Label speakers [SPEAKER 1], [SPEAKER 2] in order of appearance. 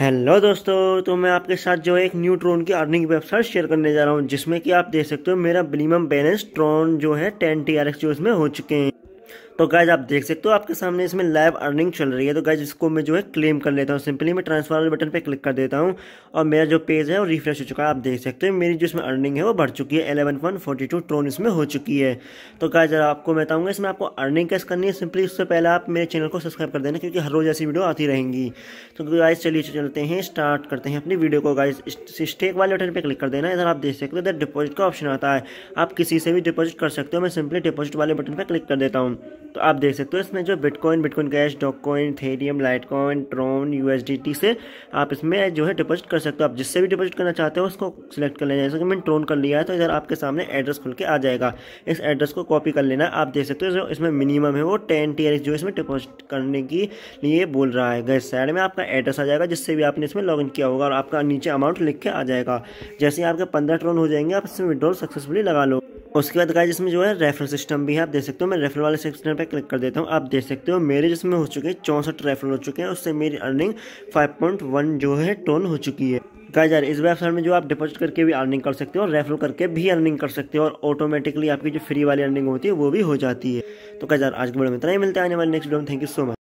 [SPEAKER 1] hello दोस्तों तो मैं आपके साथ जो है एक न्यू ट्रोन की अर्निंग वेबसाइट शेयर करने जा रहा हूँ जिसमें कि आप देख सकते हो मेरा मिनिमम बैलेंस ट्रोन जो है टेन टी आर एक्स जो इसमें हो चुके हैं तो गाइज आप देख सकते हो आपके सामने इसमें लाइव अर्निंग चल रही है तो गाइज इसको मैं जो है क्लेम कर लेता हूँ सिंपली मैं ट्रांसफर वाले बटन पे क्लिक कर देता हूँ और मेरा जो पेज है वो रिफ्रेश हो चुका है आप देख सकते हो मेरी जो इसमें अर्निंग है वो बढ़ चुकी है eleven point forty two Tron इसमें हो चुकी है तो गाइज आपको बताऊँगा इसमें आपको अर्निंग कैसे करनी है सिंपली उससे पहले आप मेरे चैनल को सब्सक्राइब कर देना क्योंकि हर रोज़ ऐसी वीडियो आती रहेंगी तो गाइज चलिए चलते हैं स्टार्ट करते हैं अपनी वीडियो को गाइज स्टेक वाले बटन पर क्लिक कर देना इधर आप देख सकते हो इधर डिपोजिट का ऑप्शन आता है आप किसी से भी डिपोजिट कर सकते हो मैं सिंपली डिपोजिट वाले बटन पर क्लिक कर देता हूँ तो आप देख सकते हो इसमें जो Bitcoin Bitcoin Cash Doge Ethereum Litecoin Tron यू से आप इसमें जो है डिपोजिट कर सकते हो आप जिससे भी डिपोजिट करना चाहते हो उसको सिलेक्ट कर लेना जैसे कि मैंने ट्रोन कर लिया है तो इधर आपके सामने एड्रेस खुल के आ जाएगा इस एड्रेस को कॉपी कर लेना आप देख सकते हो जो इसमें मिनिमम है वो टेन टी जो इसमें डिपोजिट करने के लिए बोल रहा है गैस साइड में आपका एड्रेस आ जाएगा जिससे भी आपने इसमें लॉग किया होगा और आपका नीचे अमाउंट लिख के आ जाएगा जैसे ही आपके पंद्रह ट्रोन हो जाएंगे आप इसमें विड्रॉल सक्सेसफुली लगा लो उसके बाद गाइस इसमें जो है रेफरल सिस्टम भी है आप देख सकते हो मैं रेफरल वाले सेक्शन पे क्लिक कर देता हूँ आप देख सकते हो मेरे जिसमें हो चुके हैं चौंसठ रेफरल हो चुके हैं उससे मेरी अर्निंग 5.1 जो है टोन हो चुकी है गाइस यार इस वेबसाइट में जो आप डिपॉजिट करके भी अर्निंग कर सकते हो और रेफरल करके भी अर्निंग कर सकते हो और ऑटोमेटिकली आपकी जो फ्री वाली अर्निंग होती है वो भी हो जाती है तो गाइस यार आज के वीडियो में इतना ही मिलता है आने वाले नेक्स्ट वीडियो में थैंक यू सो मच